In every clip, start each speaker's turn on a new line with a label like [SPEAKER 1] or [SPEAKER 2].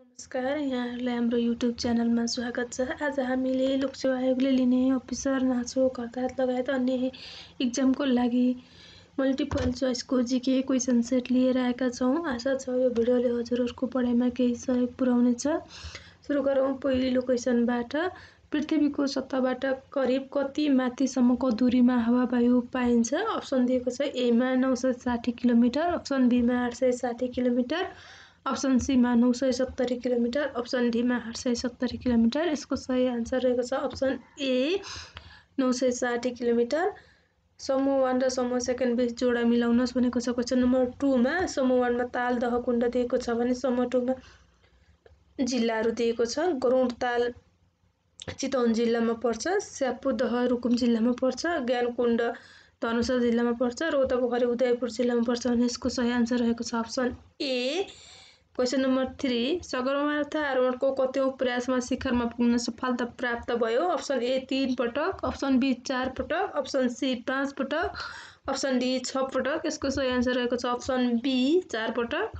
[SPEAKER 1] नमस्कार यहाँहरूलाई हाम्रो युट्युब च्यानलमा स्वागत छ आज हामीले लोकसेवा आयोगले लिने अफिसर नाचो कर्तात लगायत अन्य इक्जामको लागि मल्टिपल चोइसको जिके क्वेसन सेट लिएर आएका छौँ आशा छ यो भिडियोले हजुरहरूको पढाइमा केही सहयोग पुर्याउनेछ सुरु गरौँ पहिलो क्वेसनबाट पृथ्वीको सत्ताबाट करिब कति माथिसम्मको दूरीमा हावावायु पाइन्छ अप्सन दिएको छ एमा नौ सय साठी किलोमिटर अप्सन बीमा आठ सय साठी किलोमिटर अप्सन सीमा नौ सय सत्तरी किलोमिटर अप्सन डीमा आठ सय सत्तरी किलोमिटर यसको सही आन्सर रहेको छ अप्सन ए नौ सय साठी किलोमिटर समूह वान र समूह सेकेन्ड बिच जोडा मिलाउनुहोस् भनेको छ क्वेसन नम्बर टूमा समूह वानमा ताल दह कुण्ड दिएको छ भने समूह टूमा जिल्लाहरू दिएको छ गरौँड ताल चितौन जिल्लामा पर्छ दह रुकुम जिल्लामा पर्छ ज्ञानकुण्ड धनुषा जिल्लामा पर्छ रौतापोखरी उदयपुर जिल्लामा पर्छ भने यसको सही आन्सर रहेको छ option A question number three Sagarmatha आरोहणको कति प्रयासमा शिखरमा पुग्न सफलता प्राप्त भयो अप्सन ए तिन पटक अप्सन बी चार पटक अप्सन सी पाँच पटक अप्सन डी छ पटक यसको सही आन्सर रहेको छ अप्सन बी चार पटक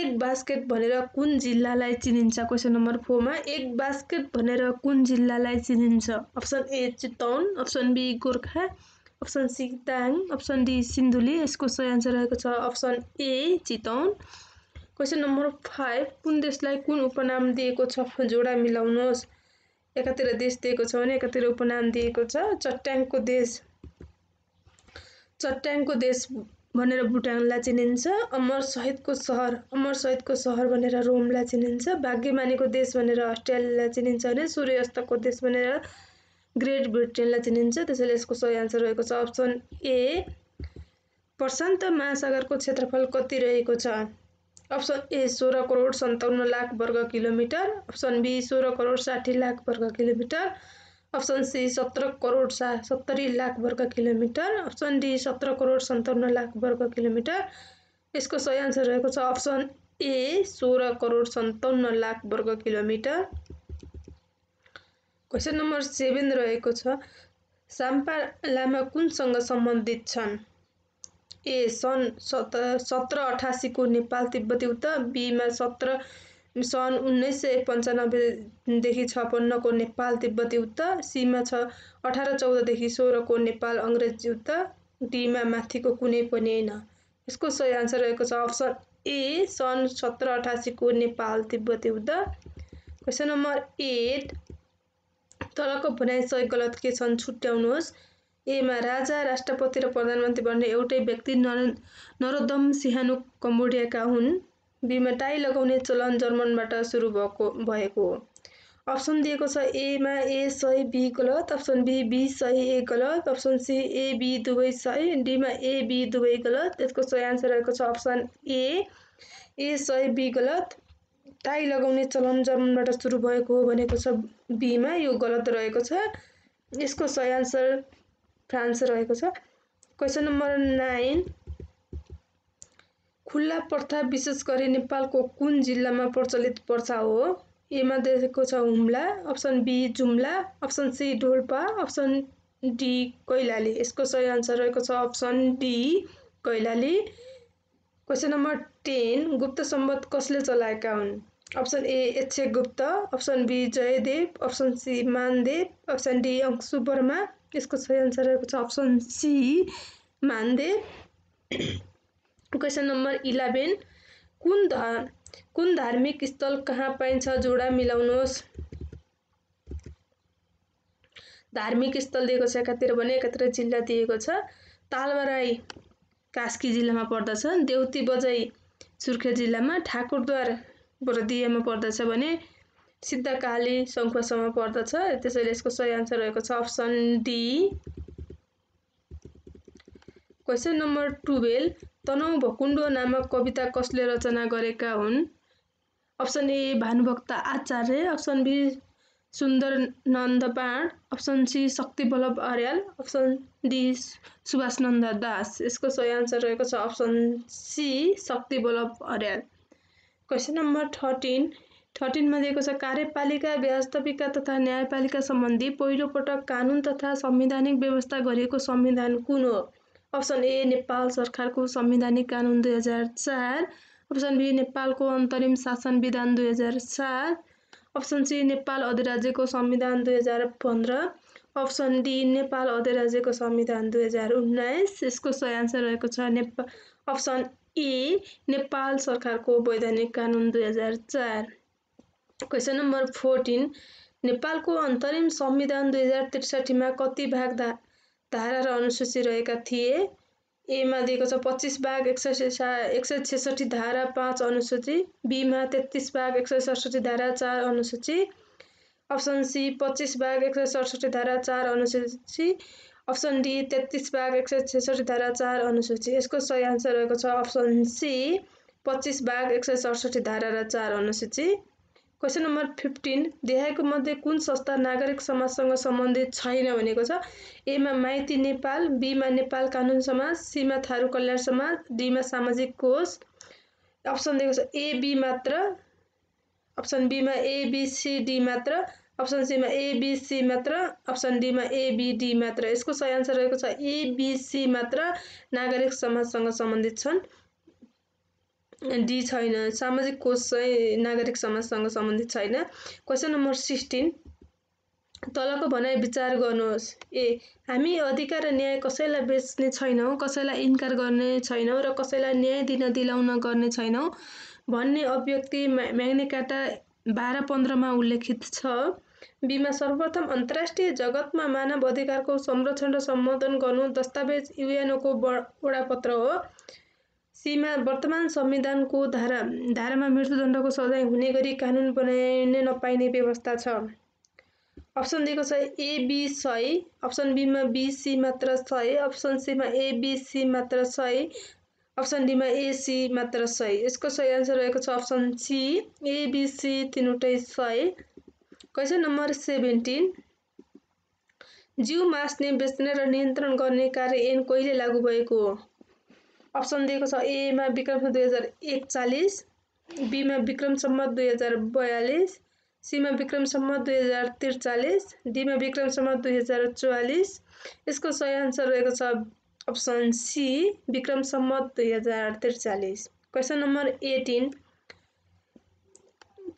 [SPEAKER 1] एक बास्केट भनेर कुन जिल्लालाई चिनिन्छ क्वेसन नम्बर फोरमा एक बास्केट भनेर कुन जिल्लालाई चिनिन्छ option A Chitwan option B Gorkha option C ताङ अप्सन डी सिन्धुली यसको सही आन्सर रहेको छ option A Chitwan question number five कुन देशलाई कुन उपनाम दिएको छ जोडा मिलाउनुहोस् एकातिर देश दिएको छ भने एकातिर उपनाम दिएको छ चट्याङको देश चट्याङको देश भनेर भुटानलाई चिनिन्छ अमर सहितको सहर अमर सहितको सहर भनेर रोमलाई चिनिन्छ भाग्यमानीको देश भनेर अस्ट्रेलियालाई चिनिन्छ भने सूर्यास्तको देश भनेर ग्रेट ब्रिटेनलाई चिनिन्छ त्यसैले यसको सही आन्सर रहेको छ अप्सन ए प्रशान्त महासागरको क्षेत्रफल कति रहेको छ अप्सन ए सोह्र करोड सन्ताउन्न लाख वर्ग किलोमिटर अप्सन बी सोह्र करोड साठी लाख वर्ग किलोमिटर अप्सन सी सत्र करोड सा सत्तरी लाख वर्ग किलोमिटर अप्सन डी सत्र करोड सन्ताउन्न लाख वर्ग किलोमिटर यसको सही आन्सर रहेको छ अप्सन ए सोह्र करोड सन्ताउन्न लाख वर्ग किलोमिटर क्वेसन नम्बर सेभेन रहेको छ साम्पा लामा कुनसँग सम्बन्धित छन् ए सन् सत सत्र अठासीको नेपाल तिब्बती युद्ध बीमा सत्र सन् उन्नाइस सय पन्चानब्बेदेखि छपन्नको नेपाल तिब्बती युद्ध सीमा छ अठार चौधदेखि सोह्रको नेपाल अङ्ग्रेज युद्ध डीमा माथिको कुनै पनि होइन यसको सही आन्सर रहेको छ अप्सन ए सन् सत्र अठासीको नेपाल तिब्बती युद्ध क्वेसन नम्बर एट तलको भनाइ सही गलत के छन् छुट्याउनुहोस् एमा राजा राष्ट्रपति र प्रधानमन्त्री बन्ने एउटै व्यक्ति नर नरोदम सिहानु कम्बोडियाका हुन् बीमा टाई लगाउने चलन जर्मनबाट सुरु भएको भएको हो अप्सन दिएको छ एमा ए सही बी गलत अप्सन बी बी सही ए गलत अप्सन सी ए बी दुवै सही डीमा ए बी दुवै गलत त्यसको सही आन्सर रहेको छ अप्सन ए ए सही बी गलत टाई लगाउने चलन जर्मनबाट सुरु भएको हो भनेको छ बीमा यो गलत रहेको छ यसको सही आन्सर फ्रान्स रहेको छ क्वेसन नम्बर नाइन खुल्ला प्रथा विशेष गरी नेपालको कुन जिल्लामा प्रचलित प्रथा हो एमा देखेको छ Humla option B Jumla option C Dolpa option D Kailali यसको सही आन्सर रहेको छ option D Kailali question number ten गुप्त सम्बन्ध कसले चलाएका हुन् option A H Gupta option B Jayadev option C Manadev option D Anshuverma Verma यसको सही आन्सर रहेको छ option C Mande question number eleven कुन ध कुन धार्मिक स्थल कहाँ पाइन्छ जोडा मिलाउनुहोस् धार्मिक स्थल दिएको छ एकातिर भने एकातिर जिल्ला दिएको छ तालबराई कास्की जिल्लामा पर्दछ देउती बजाई सुर्खेत जिल्लामा ठाकुरद्वार बर्दियामा पर्दछ भने सिद्धकाली शङ्खुवासम्म पर्दछ त्यसैले यसको सही आन्सर रहेको छ option D question number twelve तनौ भकुण्डो नामक कविता कसले रचना गरेका हुन् option A Bhanubhakta Acharya option B Sundar Nanda option C Shakti Ballabh Aryal option D Subhash Nanda Das यसको सही आन्सर रहेको छ option C Shakti Ballabh Aryal question number thirteen थर्टिनमा दिएको छ कार्यपालिका व्यवस्थापिका तथा न्यायपालिका सम्बन्धी पहिलोपटक कानुन तथा संवैधानिक व्यवस्था गरिएको संविधान कुन हो अप्सन ए नेपाल सरकारको संवैधानिक कानुन दुई हजार चार अप्सन बी नेपालको अन्तरिम शासन विधान दुई हजार चार अप्सन सी नेपाल अधिराज्यको संविधान दुई हजार पन्ध्र अप्सन डी नेपाल अधिराज्यको संविधान दुई हजार उन्नाइस यसको सही आन्सर रहेको छ नेपाल अप्सन ए नेपाल सरकारको वैधानिक कानुन दुई हजार चार क्वेसन नम्बर फोर्टिन नेपालको अन्तरिम संविधान दुई हजार त्रिसठीमा कति भाग धा धारा र अनुसूची रहेका थिए एमा दिएको छ पच्चिस भाग एक सय एक सय छेसठी धारा पाँच अनुसूची बीमा तेत्तिस भाग एक सय सडसठी धारा चार अनुसूची अप्सन सी पच्चिस भाग एक सय सडसठी धारा चार अनुसूची अप्सन डी तेत्तिस भाग एक सय छेसठी धारा चार अनुसूची यसको सही आन्सर रहेको छ अप्सन सी पच्चिस भाग एक सय सडसठी धारा र चार अनुसूची क्वेसन नम्बर फिफ्टिन देहाको मध्ये कुन संस्था नागरिक समाजसँग सम्बन्धित छैन भनेको छ एमा माइती नेपाल बीमा नेपाल कानुन समाज सीमा थारू कल्याण समाज डीमा सामाजिक कोष अप्सन दिएको छ एबी मात्र अप्सन बीमा एबिसिडी मात्र अप्सन सीमा एबिसी मात्र अप्सन डीमा एबिडी मात्र यसको सही आन्सर रहेको छ एबिसी मात्र नागरिक समाजसँग सम्बन्धित छन् डी छैन सामाजिक कोष चाहिँ नागरिक समाजसँग सम्बन्धित छैन क्वेसन नम्बर सिक्सटिन तलको भनाइ विचार गर्नुहोस् ए हामी अधिकार र न्याय कसैलाई बेच्ने छैनौँ कसैलाई इन्कार गर्ने छैनौँ र कसैलाई न्याय दिन दिलाउन गर्ने छैनौँ भन्ने अभिव्यक्ति म्याग्नेकाटा बाह्र पन्ध्रमा उल्लेखित छ बिमा सर्वप्रथम अन्तर्राष्ट्रिय जगतमा मानव अधिकारको संरक्षण र सम्बोधन गर्नु दस्तावेज युएनओको बडापत्र हो सीमा वर्तमान संविधानको धारा धारामा मृत्युदण्डको सजाय हुने गरी कानुन बनाइने नपाइने व्यवस्था छ अप्सन दिएको छ एबी सय अप्सन बीमा बिसी मात्र सय अप्सन सीमा एबिसी मात्र सय अप्सन डीमा एसी मात्र सय यसको सही आन्सर रहेको छ अप्सन सी एबिसी तिनवटै सय क्वेसन नम्बर सेभेन्टिन जिउ मास्ने बेच्ने र नियन्त्रण गर्ने कार्य एन कहिले लागू भएको हो अप्सन दिएको छ एमा विक्रम दुई हजार एकचालिस बीमा विक्रमसम्म दुई हजार बयालिस सीमा विक्रमसम्म दुई हजार त्रिचालिस डीमा विक्रमसम्म दुई हजार चौवालिस यसको सही आन्सर रहेको छ अप्सन सी विक्रमसम्म दुई हजार त्रिचालिस क्वेसन नम्बर एटिन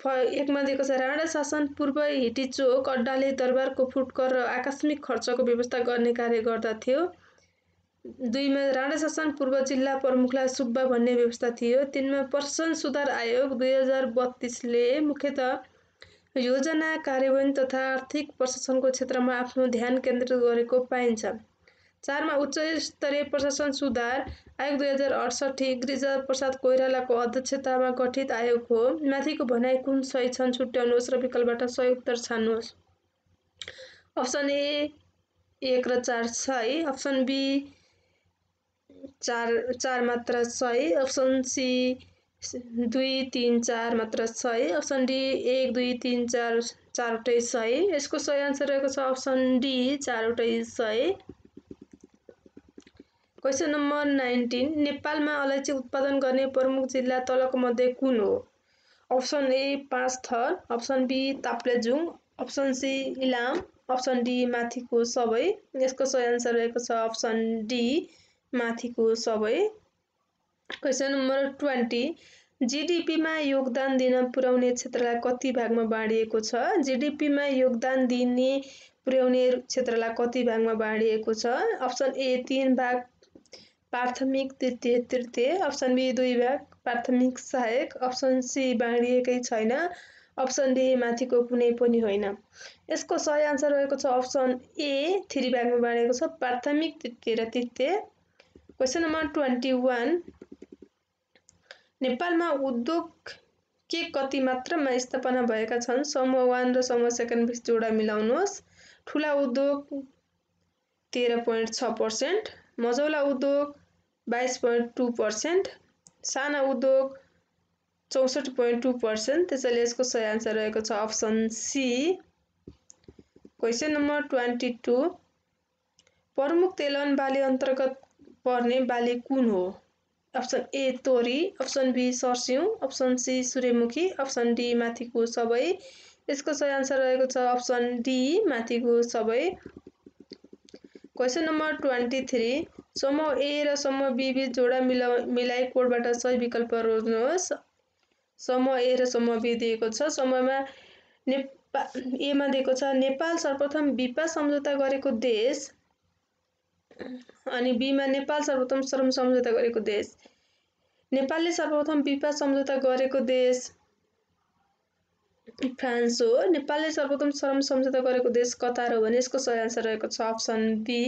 [SPEAKER 1] फ एकमा दिएको छ राणा शासन पूर्व हिटी अड्डाले दरबारको फुटकर र आकस्मिक खर्चको व्यवस्था गर्ने कार्य गर्दथ्यो दुईमा राणा शासन पूर्व जिल्ला प्रमुखलाई सुब्बा भन्ने व्यवस्था थियो तिनमा प्रशासन सुधार आयोग दुई हजार बत्तिसले मुख्यत योजना कार्यान्वयन तथा आर्थिक प्रशासनको क्षेत्रमा आफ्नो ध्यान केन्द्रित गरेको पाइन्छ चारमा उच्च स्तरीय प्रशासन सुधार आयोग दुई हजार अडसठी प्रसाद कोइरालाको अध्यक्षतामा गठित आयोग हो माथिको भनाइ कुन सही छन् छुट्याउनुहोस् र विकल्पबाट सही उत्तर छान्नुहोस् अप्सन ए एक र चार छ है अप्सन बी चार चार मात्र सय अप्सन सी दुई तिन चार मात्र सय अप्सन डी एक दुई तिन चार चारवटै सय यसको सही आन्सर रहेको छ अप्सन डी चारवटै सय क्वेसन नम्बर नाइन्टिन नेपालमा अलैँची उत्पादन गर्ने प्रमुख जिल्ला तलको मध्ये कुन हो अप्सन ए पाँच थर option B Taplejung option C Ilam option D माथिको सबै यसको सही आन्सर रहेको छ अप्सन डी माथिको सबै क्वेसन नम्बर ट्वेन्टी जिडिपीमा योगदान दिन पुर्याउने क्षेत्रलाई कति भागमा बाँडिएको छ जिडिपीमा योगदान दिने पुर्याउने क्षेत्रलाई कति भागमा बाँडिएको छ अप्सन ए तिन भाग प्राथमिक तृतीय तृतीय अप्सन बी दुई भाग प्राथमिक सहायक अप्सन सी बाँडिएकै छैन अप्सन डी माथिको कुनै पनि होइन यसको सही आन्सर रहेको छ अप्सन ए थ्री भागमा बाँडिएको छ प्राथमिक तृतीय र तृतीय क्वेसन नम्बर ट्वेन्टी वान नेपालमा उद्योग के कति मात्रामा स्थापना भएका छन् समूह वान र समूह सेकेन्ड बिच जोडा मिलाउनुहोस् ठुला उद्योग तेह्र पोइन्ट छ पर्सेन्ट मझौला उद्योग बाइस पोइन्ट टू पर्सेन्ट साना उद्योग चौसठी पोइन्ट टू पर्सेन्ट त्यसैले यसको सही आन्सर रहेको छ option C question number twenty two प्रमुख तेलन बाली अन्तर्गत पर्ने बाली कुन हो अप्सन ए तोरी अप्सन बी सरस्यौँ अप्सन सी सूर्यमुखी अप्सन डी माथिको सबै यसको सही आन्सर रहेको छ अप्सन डी माथिको सबै क्वेसन नम्बर ट्वेन्टी थ्री समूह ए र समूह बी बिच जोडा मिला मिलाइ कोडबाट सही विकल्प रोज्नुहोस् समूह ए र समूह बी दिएको छ समूहमा नेपाल एमा दिएको छ नेपाल सर्वप्रथम विपा सम्झौता गरेको देश अनि बीमा नेपाल सर्वप्रथम श्रम सम्झौता गरेको देश नेपालले सर्वप्रथम बिपा सम्झौता गरेको देश फ्रान्स हो नेपालले सर्वप्रथम श्रम सम्झौता गरेको देश कतार हो भने यसको सही आन्सर रहेको छ option B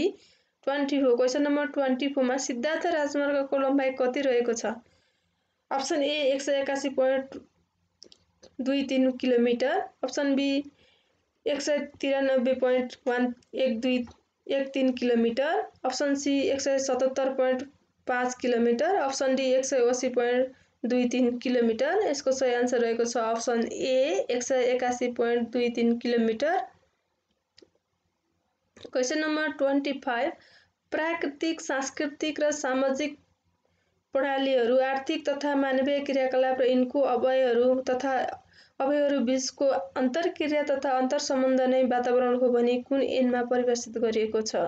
[SPEAKER 1] twenty four question number twenty फोरमा सिद्धार्थ राजमार्गको लम्बाइ कति रहेको छ अप्सन ए एक सय एकासी पोइन्ट दुई तिन किलोमिटर अप्सन बी एक सय तिरानब्बे पोइन्ट वान एक दुई एक तिन किलोमिटर अप्सन सी एक सय सतहत्तर पोइन्ट पाँच किलोमिटर अप्सन डी एक सय असी पोइन्ट दुई तिन किलोमिटर यसको सही आन्सर रहेको छ अप्सन ए एक सय एकासी पोइन्ट दुई तिन kilometre question number twenty five प्राकृतिक सांस्कृतिक र सामाजिक प्रणालीहरू आर्थिक तथा मानवीय क्रियाकलाप र यिनको अवयहरू तथा अवयहरू बिचको अन्तर्क्रिया तथा अन्तर सम्बन्ध नै वातावरण हो भने कुन एनमा परिभाषित गरिएको छ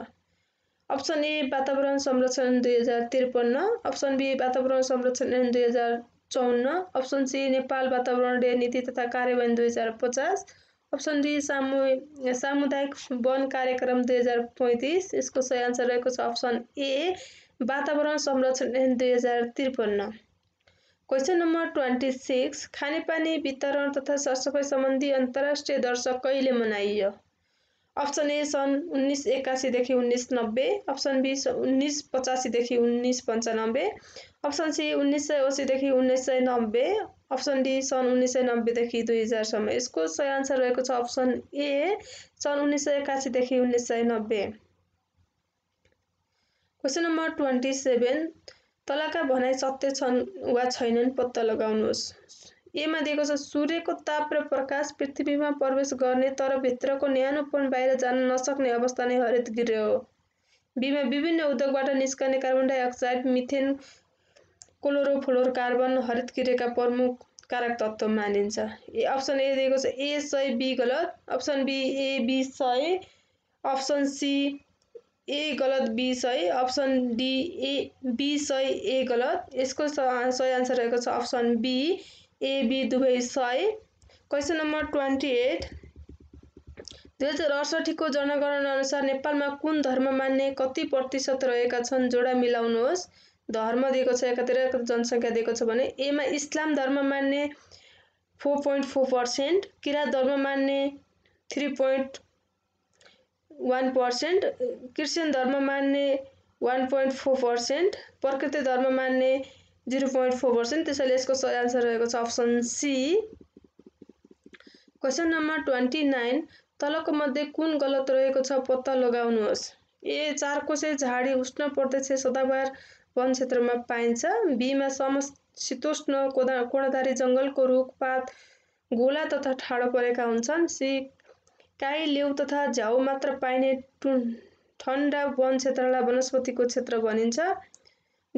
[SPEAKER 1] अप्सन ए वातावरण संरक्षण दुई हजार त्रिपन्न अप्सन बी वातावरण संरक्षण ऐन दुई हजार चौन्न अप्सन सी नेपाल वातावरण नीति तथा कार्यान्वयन दुई हजार पचास अप्सन डी सामु सामुदायिक वन कार्यक्रम दुई हजार पैँतिस यसको सही आन्सर रहेको छ अप्सन ए वातावरण संरक्षण ऐन दुई हजार त्रिपन्न क्वेसन नम्बर ट्वेन्टी सिक्स खानेपानी वितरण तथा सरसफाइ सम्बन्धी अन्तर्राष्ट्रिय दर्शक कहिले मनाइयो अप्सन ए सन् उन्नाइस एकासीदेखि उन्नाइस नब्बे अप्सन बी उन्नाइस पचासीदेखि उन्नाइस पन्चानब्बे अप्सन सी उन्नाइस सय असीदेखि उन्नाइस सय नब्बे अप्सन डी सन् उन्नाइस सय नब्बेदेखि दुई हजारसम्म यसको सही आन्सर रहेको छ अप्सन ए सन् उन्नाइस सय एकासीदेखि उन्नाइस सय नब्बे क्वेसन नम्बर ट्वेन्टी सेभेन तलाका भनाइ सत्य छन् वा छैनन् पत्ता लगाउनुहोस् एमा दिएको छ सूर्यको ताप र प्रकाश पृथ्वीमा प्रवेश गर्ने तर भित्रको न्यानोपन बाहिर जान नसक्ने अवस्था नै हरित गृह हो बिमा विभिन्न उद्योगबाट निस्कने carbon dioxide methane chlorofluorocarbon हरित गृहका प्रमुख कारक तत्त्व मानिन्छ ए अप्सन ए दिएको छ ए सय बी गलत अप्सन बी ए बी सय अप्सन सी ए गलत बी सही अप्सन डी ए बी सही ए गलत यसको सही आन्सर रहेको छ अप्सन बी ए बी दुवै सही क्वेसन नम्बर ट्वेन्टी एट दुई हजार अडसठीको जनगणना अनुसार नेपालमा कुन धर्म मान्ने कति प्रतिशत रहेका छन् जोडा मिलाउनुहोस् धर्म दिएको छ एकातिर जनसङ्ख्या दिएको छ भने एमा इस्लाम धर्म मान्ने four point four percent Kirat धर्म मान्ने three point one percent Christian धर्म मान्ने वान पोइन्ट फोर पर्सेन्ट प्रकृति धर्म मान्ने जिरो पोइन्ट फोर पर्सेन्ट त्यसैले यसको सही आन्सर रहेको छ option C question number twenty nine तलको मध्ये कुन गलत रहेको छ पत्ता लगाउनुहोस् ए चारकोसे झाडी उष्ण प्रदेश सदाबार वन क्षेत्रमा पाइन्छ बीमा सम शीतोष्ण कोदा कोणाधारी जङ्गलको रुखपात गोला तथा ठाडो परेका हुन्छन् सी काई लेउ तथा झ्याउ मात्र पाइने टु ठन्डा वन क्षेत्रलाई वनस्पतिको क्षेत्र भनिन्छ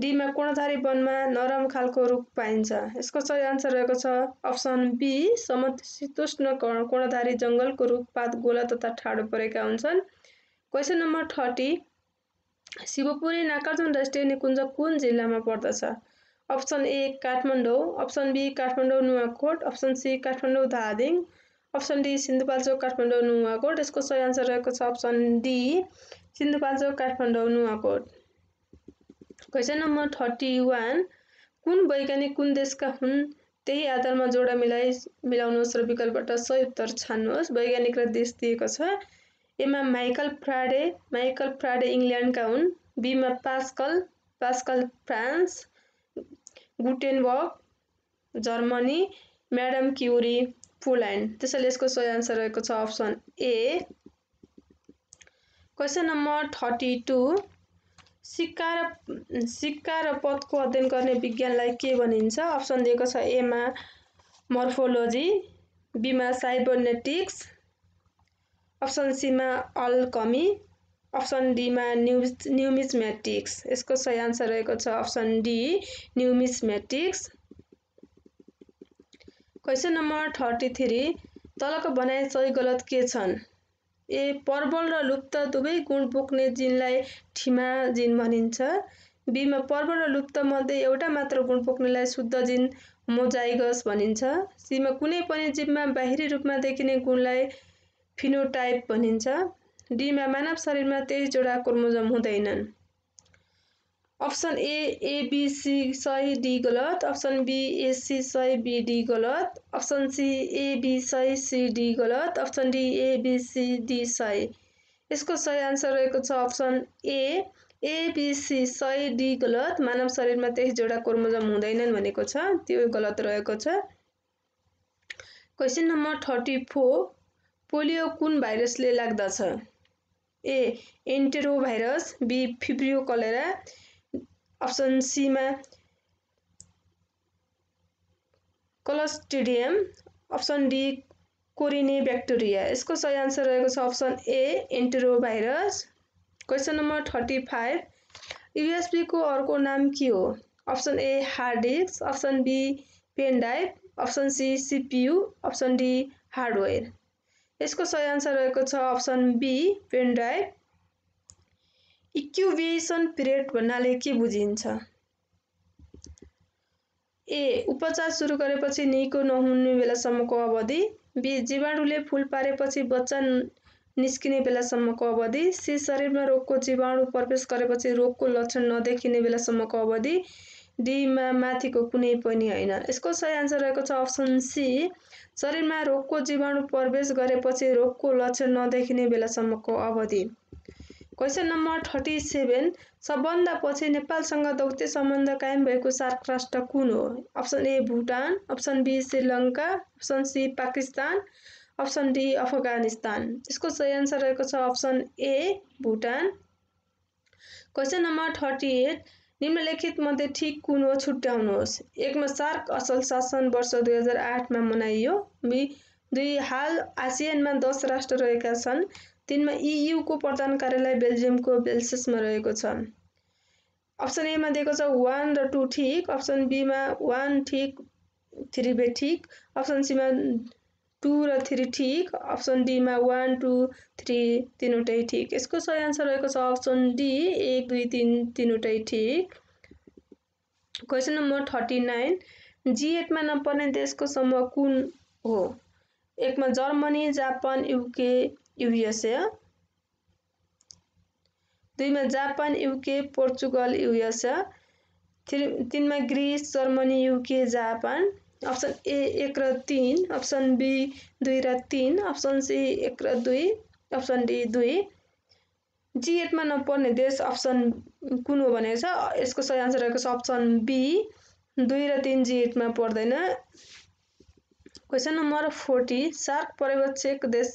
[SPEAKER 1] डीमा कोणधारी वनमा नरम खालको रुख पाइन्छ यसको सही आन्सर रहेको छ अप्सन बी समशीतोष्ण कोणधारी जङ्गलको रुखपात गोला तथा ठाडो परेका हुन्छन् question number thirty Shivapuri Nagarjun राष्ट्रिय निकुञ्ज कुन जिल्लामा पर्दछ option A Kathmandu option B Kathmandu Nuwakot option C Kathmandu Dhading option D Sindhupalchok Kathmandu Nuwakot यसको सही आन्सर रहेको छ option D Sindhupalchok Kathmandu Nuwakot question number thirty one कुन वैज्ञानिक कुन देशका हुन् त्यही आधारमा जोडा मिलाइ मिलाउनुहोस् र विकल्पबाट सही उत्तर छान्नुहोस् वैज्ञानिक र देश दिएको छ एमा माइकल फ्राडे माइकल फ्राडे इङ्ल्यान्डका हुन् बीमा Pascal Pascal France Gutenberg Germany madam Curie Poland त्यसैले यसको सही आन्सर रहेको छ option A question number thirty two सिक्का र सिक्का र पदको अध्ययन गर्ने विज्ञानलाई के भनिन्छ अप्सन दिएको छ एमा मर्फोलोजी बीमा साइबरनेटिक्स अप्सन सीमा अल्कमी अप्सन डीमा न्युमिज न्युमिजमेटिक्स यसको सही आन्सर रहेको छ option D numismatics question number thirty three तलको बनाए सही गलत के छन् ए प्रबल र लुप्त दुवै गुण बोक्ने जिनलाई ठिमा जिन भनिन्छ बीमा प्रबल र लुप्त मध्ये एउटा मात्र गुण बोक्नेलाई शुद्ध जिन मोजाइगस भनिन्छ सीमा कुनै पनि जीवमा बाहिरी रूपमा देखिने गुणलाई फिनोटाइप भनिन्छ डीमा मानव शरीरमा तेइस जोडा क्रोमोजोम हुँदैनन् अप्सन ए एबिसी बी सही डी गलत अप्सन बी ए सही बी डी गलत अप्सन सी ए बी सही सी डी गलत अप्सन डी ए डी सही यसको सही आन्सर रहेको छ अप्सन ए एबिसी सही डी गलत मानव शरीरमा त्यही जोडा क्रोमोजोम हुँदैनन् भनेको छ त्यो गलत रहेको छ question number thirty four polio कुन भाइरसले लाग्दछ A enterovirus B vibrio cholera option सीमा clostridium option D corynebacteria यसको सही आन्सर रहेको छ option A virus question number thirty five युएसपीको अर्को नाम के हो option A hard disk option B pen drive option C CPU option D hardware यसको सही आन्सर रहेको छ option B pen drive incubation period भन्नाले के बुझिन्छ ए उपचार सुरु गरेपछि निको नहुने बेलासम्मको अवधि बी जीवाणुले फुल पारेपछि बच्चा निस्किने बेलासम्मको अवधि सी शरीरमा रोगको जीवाणु प्रवेश गरेपछि रोगको लक्षण नदेखिने बेलासम्मको अवधि डीमा माथिको कुनै पनि होइन यसको सही आन्सर रहेको छ अप्सन सी शरीरमा रोगको जीवाणु प्रवेश गरेपछि रोगको लक्षण नदेखिने बेलासम्मको अवधि क्वेसन नम्बर थर्टी सेभेन सबभन्दा पछि नेपालसँग दौते सम्बन्ध कायम भएको सार्क राष्ट्र कुन हो option A Bhutan option B Sri Lanka option C Pakistan option D Afghanistan यसको सही आन्सर रहेको छ option A Bhutan question number thirty eight निम्नलिखित मध्ये ठिक कुन हो छुट्याउनुहोस् एकमा सार्क असल शासन वर्ष दुई हजार आठमा मनाइयो बी दुई हाल आसियनमा दस राष्ट्र रहेका छन् तिनमा इयुको प्रधान कार्यालय बेल्जियमको बेल्सेसमा रहेको छ अप्सन एमा दिएको छ वान र टू ठिक अप्सन बीमा वान ठिक थ्री बे ठिक अप्सन सीमा टू र थ्री ठिक अप्सन डीमा वान टू थ्री तिनवटै ठिक यसको सही आन्सर रहेको छ अप्सन डी एक दुई तिन तिनवटै ठिक question number thirty nine G एटमा नपर्ने देशको समूह कुन हो एकमा जर्मनी जापान युके युएसए दुईमा Japan UK Portugal USA three तिनमा Greece Germany UK Japan option A एक र तिन अप्सन बी दुई र तिन अप्सन सी एक र दुई अप्सन डी दुई जी एटमा नपर्ने देश अप्सन कुन हो भनेको छ यसको सही आन्सर रहेको छ अप्सन बी दुई र तिन जी एटमा पर्दैन क्वेसन नम्बर फोर्टी सार्क पर्यवेक्षक देश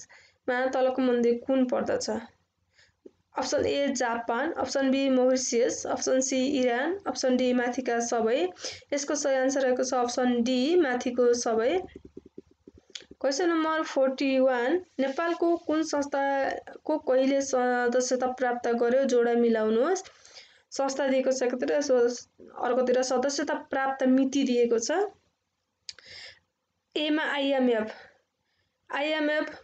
[SPEAKER 1] मा तलको मध्ये कुन पर्दछ option A Japan option B Mauritius option C Iran option D माथिका सबै यसको सही आन्सर रहेको छ अप्सन डी माथिको सबै क्वेसन नम्बर फोर्टी वान नेपालको कुन संस्थाको कहिले सदस्यता प्राप्त गर्यो जोडा मिलाउनुहोस् संस्था दिएको छ एकतिर अर्कोतिर सदस्यता प्राप्त मिति दिएको छ एमा आइएमएफ आइएमएफ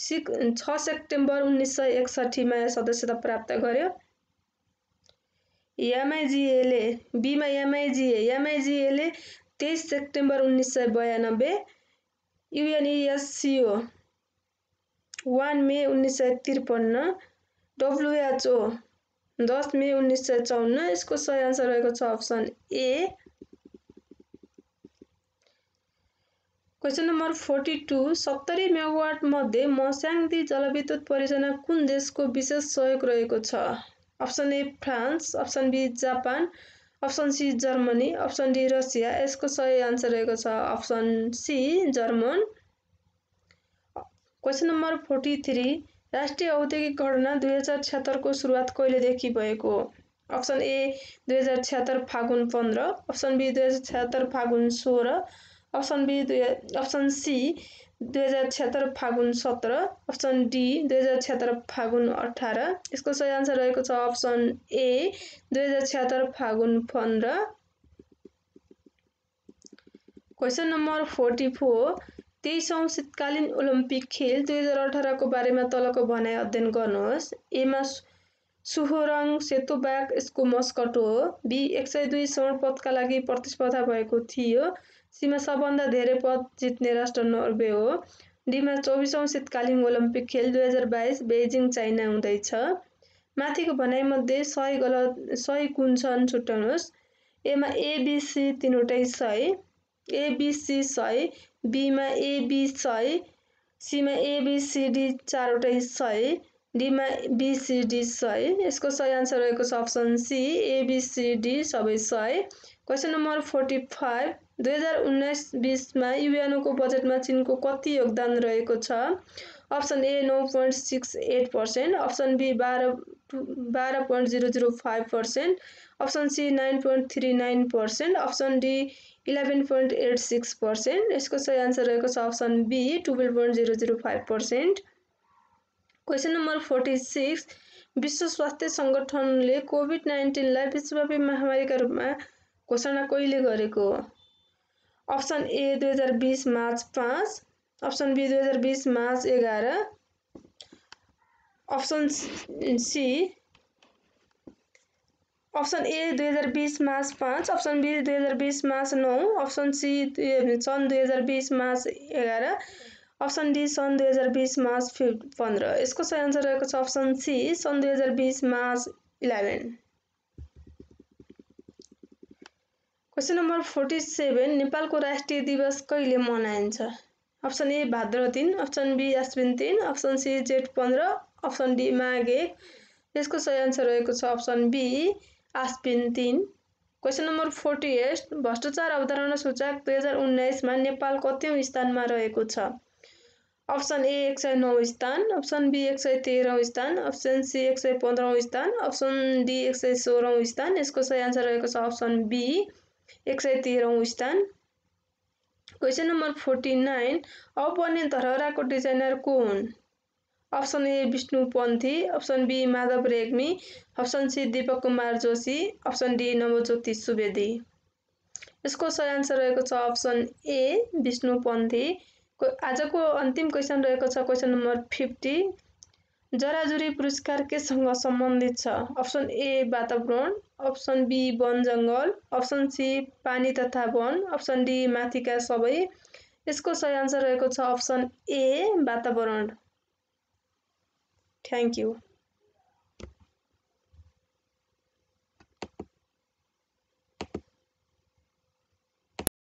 [SPEAKER 1] सिक छ सेप्टेम्बर उन्नाइस सय एकसट्ठीमा सदस्यता प्राप्त गर्यो एमआइजिएले बिमा एमआइजिए एमआइजिएले तेइस सेप्टेम्बर उन्नाइस सय बयानब्बे युएनइएससिओ वान मे उन्नाइस सय त्रिपन्न डब्लुएचओ दस मे उन्नाइस सय चौन्न यसको सही आन्सर रहेको छ option A question number forty two सत्तरी मध्ये मस्याङदी जलविद्युत परियोजना कुन देशको विशेष सहयोग रहेको छ option A France option B Japan option C Germany option D Russia यसको सही आन्सर रहेको छ option C German question number forty three राष्ट्रिय औद्योगिक घटना दुई हजार छत्तरको सुरुवात कहिलेदेखि भएको अप्सन ए दुई हजार छ्यात्तर फागुन पन्ध्र अप्सन बी दुई हजार छ्यात्तर फागुन सोह्र अप्सन बी दुई अप्सन सी दुई हजार छत्तर फागुन सत्र अप्सन डी दुई हजार छत्तर फागुन अठार यसको सही आन्सर रहेको छ अप्सन ए दुई हजार छत्तर फागुन पन्ध्र क्वेसन नम्बर फोर्टी फोर तेइसौँ शीतकालीन ओलम्पिक खेल दुई हजार अठारको बारेमा तलको भनाइ अध्ययन गर्नुहोस् एमा सुहोरङ सेतो ब्याग यसको मस्कट हो बी एक सय दुई स्वर्ण पदका लागि प्रतिस्पर्धा भएको थियो सीमा सबभन्दा धेरै पद जित्ने राष्ट्र नर्वे हो डीमा चौबिसौँ शीतकालीन ओलम्पिक खेल दुई हजार बाइस बेजिङ चाइना हुँदैछ माथिको भनाइमध्ये सही गलत सही कुन छन् छुट्याउनुहोस् एमा एबिसी तिनवटै सय एबिसी सय बीमा एबी सही सीमा एबिसिडी चारवटै सय डीमा बिसिडी सही यसको सही आन्सर रहेको छ अप्सन सी एबिसिडी सबै सही क्वेसन नम्बर फोर्टी फाइभ दुई हजार उन्नाइस बिसमा युएनओको बजेटमा चिनको कति योगदान रहेको छ अप्सन ए नौ point six eight percent option B बाह्र बाह्र point zero zero five percent option C nine point three nine percent option D eleven point eight six percent यसको सही आन्सर रहेको छ option B twelve point zero zero five percent question number forty six विश्व स्वास्थ्य सङ्गठनले covid नाइन्टिनलाई विश्वव्यापी महामारीका रूपमा घोषणा कहिले गरेको अप्सन ए दुई हजार बिस मार्च पाँच अप्सन बी दुई हजार बिस मार्च एघार अप्सन सी अप्सन ए दुई हजार बिस मार्च पाँच अप्सन बी दुई हजार बिस मार्च नौ अप्सन सी सन् दुई हजार बिस मार्च एघार अप्सन डी सन् दुई हजार बिस मार्च फिफ पन्ध्र यसको सही आन्सर रहेको छ अप्सन सी सन् दुई हजार बिस March eleven question number forty seven नेपालको राष्ट्रिय दिवस कहिले मनाइन्छ अप्सन ए भाद्र तिन अप्सन बी अश्विन तिन अप्सन सी जेठ पन्ध्र अप्सन डी माघ एक यसको सही आन्सर रहेको छ अप्सन बी आश्विन तिन क्वेसन नम्बर फोर्टी एट भ्रष्टाचार अवधारणा सूचक दुई हजार उन्नाइसमा नेपाल कत्यौँ स्थानमा रहेको छ अप्सन ए एक सय नौ स्थान अप्सन बी एक सय तेह्रौँ स्थान अप्सन सी एक सय पन्ध्रौँ स्थान अप्सन डी एक सय सोह्रौँ स्थान यसको सही आन्सर रहेको छ अप्सन बी एक सय तेह्रौँ स्थान क्वेसन नम्बर फोर्टी नाइन औपन्य धरहराको डिजाइनर को हुन् option A Bishnu Panthi option B Madhav Regmi option C Deepak Kumar Joshi option D Navajyoti Subedi यसको सही आन्सर रहेको छ अप्सन ए विष्णु पन्थी आजको अन्तिम क्वेसन रहेको छ क्वेसन नम्बर फिफ्टी जराजुरी पुरस्कार केसँग सम्बन्धित छ अप्सन ए वातावरण अप्सन बी वन जङ्गल अप्सन सी पानी तथा वन अप्सन डी माथिका सबै यसको सही आन्सर रहेको छ अप्सन ए वातावरण थ्याङ्क यू